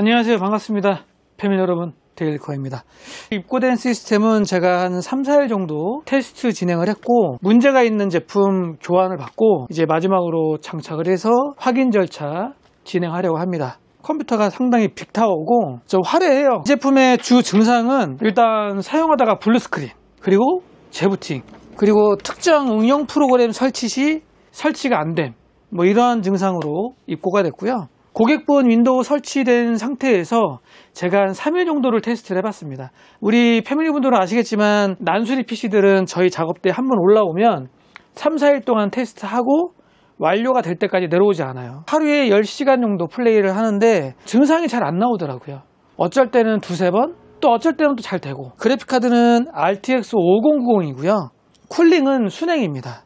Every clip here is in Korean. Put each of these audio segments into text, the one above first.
안녕하세요 반갑습니다 패밀 여러분 데일코입니다 입고된 시스템은 제가 한 3, 4일 정도 테스트 진행을 했고 문제가 있는 제품 교환을 받고 이제 마지막으로 장착을 해서 확인 절차 진행하려고 합니다 컴퓨터가 상당히 빅타워고저 화려해요 이 제품의 주 증상은 일단 사용하다가 블루스크린 그리고 재부팅 그리고 특정 응용 프로그램 설치 시 설치가 안 됨 뭐 이러한 증상으로 입고가 됐고요 고객분 윈도우 설치된 상태에서 제가 한 3일 정도를 테스트를 해봤습니다. 우리 패밀리분들은 아시겠지만 난수리 PC들은 저희 작업대 에한번 올라오면 3, 4일 동안 테스트하고 완료가 될 때까지 내려오지 않아요. 하루에 10시간 정도 플레이를 하는데 증상이 잘 안 나오더라고요. 어쩔 때는 두세 번, 또 어쩔 때는 또 잘 되고 그래픽카드는 RTX 5090이고요. 쿨링은 순행입니다.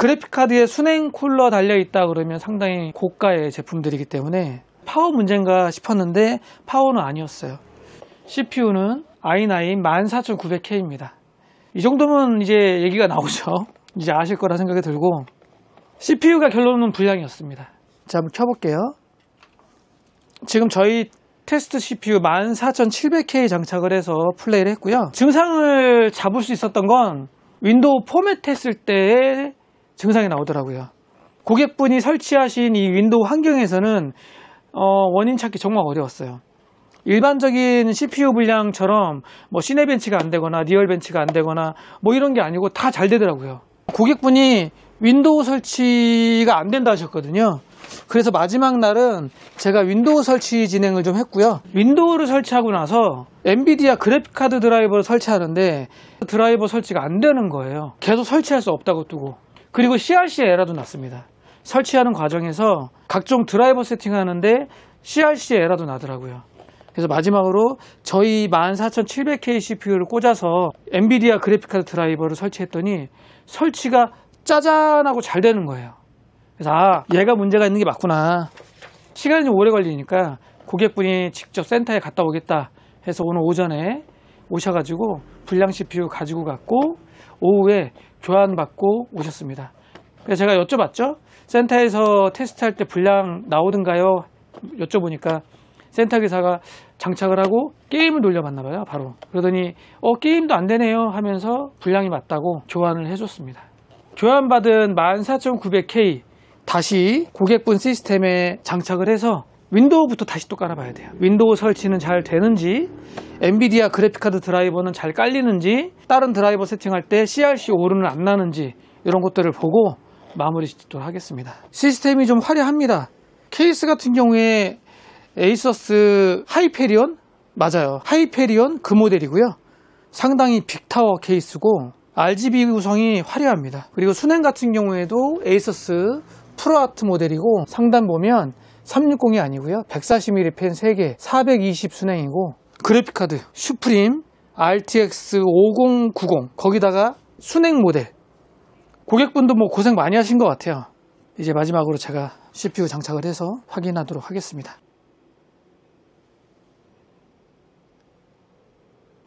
그래픽카드에 순행 쿨러 달려 있다 그러면 상당히 고가의 제품들이기 때문에 파워 문제인가 싶었는데 파워는 아니었어요. CPU는 i9 14900K입니다. 이 정도면 이제 얘기가 나오죠. 이제 아실 거라 생각이 들고 CPU가 결론은 불량이었습니다. 자, 한번 켜볼게요. 지금 저희 테스트 CPU 14700K 장착을 해서 플레이를 했고요. 증상을 잡을 수 있었던 건 윈도우 포맷했을 때의 증상이 나오더라고요. 고객분이 설치하신 이 윈도우 환경에서는 어, 원인 찾기 정말 어려웠어요. 일반적인 CPU 분량처럼 뭐 시네벤치가 안 되거나 리얼벤치가 안 되거나 뭐 이런 게 아니고 다 잘 되더라고요. 고객분이 윈도우 설치가 안 된다 하셨거든요. 그래서 마지막 날은 제가 윈도우 설치 진행을 좀 했고요. 윈도우를 설치하고 나서 엔비디아 그래픽카드 드라이버를 설치하는데 드라이버 설치가 안 되는 거예요. 계속 설치할 수 없다고 뜨고. 그리고 CRC 에러도 났습니다. 설치하는 과정에서 각종 드라이버 세팅하는데 CRC 에러도 나더라고요. 그래서 마지막으로 저희 14700K CPU를 꽂아서 엔비디아 그래픽카드 드라이버를 설치했더니 설치가 짜잔하고 잘 되는 거예요. 그래서 아, 얘가 문제가 있는 게 맞구나. 시간이 좀 오래 걸리니까 고객분이 직접 센터에 갔다 오겠다 해서 오늘 오전에 오셔가지고 불량 CPU 가지고 갔고 오후에 교환받고 오셨습니다. 그래서 제가 여쭤봤죠. 센터에서 테스트할 때불량 나오든가요? 여쭤보니까 센터 기사가 장착을 하고 게임을 돌려봤나 봐요 바로 그러더니 어 게임도 안 되네요 하면서 불량이 맞다고 교환을 해줬습니다 교환받은 14900K 다시 고객분 시스템에 장착을 해서 윈도우부터 다시 또 깔아봐야 돼요 윈도우 설치는 잘 되는지 엔비디아 그래픽카드 드라이버는 잘 깔리는지 다른 드라이버 세팅할 때 CRC 오류는 안 나는지 이런 것들을 보고 마무리 짓도록 하겠습니다 시스템이 좀 화려합니다 케이스 같은 경우에 에이서스 하이페리온 맞아요 하이페리온 그 모델이고요 상당히 빅타워 케이스고 RGB 구성이 화려합니다 그리고 순행 같은 경우에도 에이서스 프로아트 모델이고 상단 보면 360이 아니고요 140mm 펜 3개 420 순행이고 그래픽카드 슈프림 RTX 5090 거기다가 순행 모델 고객분도 뭐 고생 많이 하신 것 같아요 이제 마지막으로 제가 CPU 장착을 해서 확인하도록 하겠습니다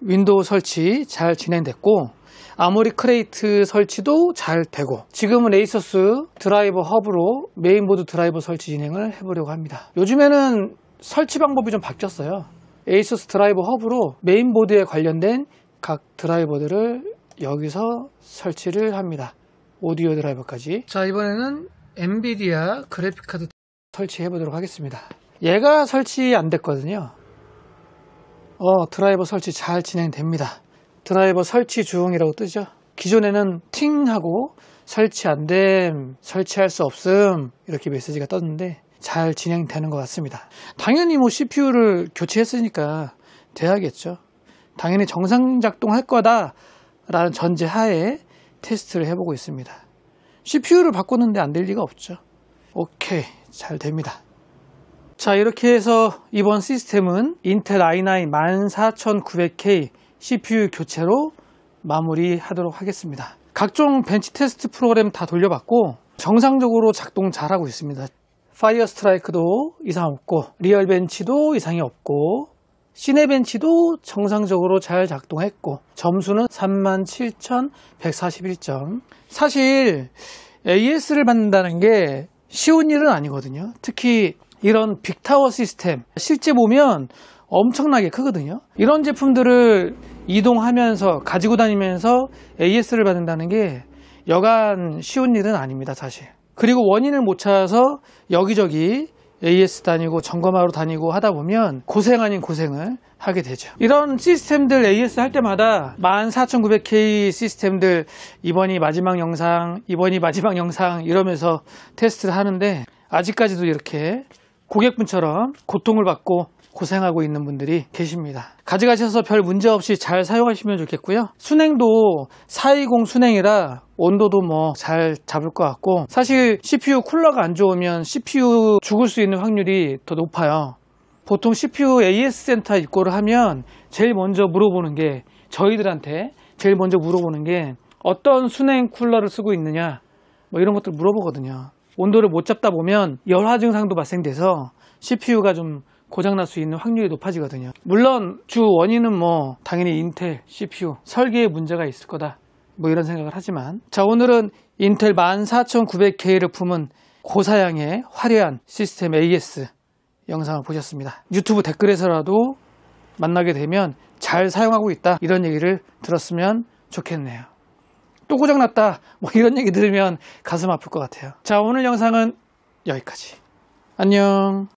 윈도우 설치 잘 진행됐고 아모리 크레이트 설치도 잘 되고 지금은 에이서스 드라이버 허브로 메인보드 드라이버 설치 진행을 해보려고 합니다 요즘에는 설치 방법이 좀 바뀌었어요 에이서스 드라이버 허브로 메인보드에 관련된 각 드라이버들을 여기서 설치를 합니다 오디오 드라이버까지 자 이번에는 엔비디아 그래픽카드 설치해 보도록 하겠습니다 얘가 설치 안 됐거든요 어, 드라이버 설치 잘 진행됩니다. 드라이버 설치 중이라고 뜨죠. 기존에는 팅하고 설치 안 됨, 설치할 수 없음 이렇게 메시지가 떴는데 잘 진행되는 것 같습니다. 당연히 뭐 CPU를 교체했으니까 돼야겠죠. 당연히 정상 작동할 거다라는 전제하에 테스트를 해보고 있습니다. CPU를 바꾸는데 안 될 리가 없죠. 오케이, 잘 됩니다. 자 이렇게 해서 이번 시스템은 인텔 i9 14900K CPU 교체로 마무리하도록 하겠습니다. 각종 벤치 테스트 프로그램 다 돌려봤고 정상적으로 작동 잘하고 있습니다. 파이어 스트라이크도 이상 없고 리얼 벤치도 이상이 없고 시내 벤치도 정상적으로 잘 작동했고 점수는 37,141점 사실 AS를 받는다는 게 쉬운 일은 아니거든요. 특히 이런 빅타워 시스템 실제 보면 엄청나게 크거든요. 이런 제품들을 이동하면서 가지고 다니면서 AS를 받는다는 게 여간 쉬운 일은 아닙니다, 사실. 그리고 원인을 못 찾아서 여기저기 AS 다니고 점검하러 다니고 하다 보면 고생 아닌 고생을 하게 되죠 이런 시스템들 AS 할 때마다 14900K 시스템들 이번이 마지막 영상 이번이 마지막 영상 이러면서 테스트를 하는데 아직까지도 이렇게 고객분처럼 고통을 받고 고생하고 있는 분들이 계십니다. 가져가셔서 별 문제 없이 잘 사용하시면 좋겠고요. 순행도 420 순행이라 온도도 뭐 잘 잡을 것 같고 사실 CPU 쿨러가 안 좋으면 CPU 죽을 수 있는 확률이 더 높아요. 보통 CPU AS 센터 입고를 하면 제일 먼저 물어보는 게 저희들한테 제일 먼저 물어보는 게 어떤 순행 쿨러를 쓰고 있느냐 뭐 이런 것들 물어보거든요. 온도를 못 잡다 보면 열화 증상도 발생돼서 CPU가 좀 고장날 수 있는 확률이 높아지거든요 물론 주 원인은 뭐 당연히 인텔 CPU 설계에 문제가 있을 거다 뭐 이런 생각을 하지만 자 오늘은 인텔 14900K를 품은 고사양의 화려한 시스템 AS 영상을 보셨습니다 유튜브 댓글에서라도 만나게 되면 잘 사용하고 있다 이런 얘기를 들었으면 좋겠네요 또 고장났다 뭐 이런 얘기 들으면 가슴 아플 것 같아요 자 오늘 영상은 여기까지 안녕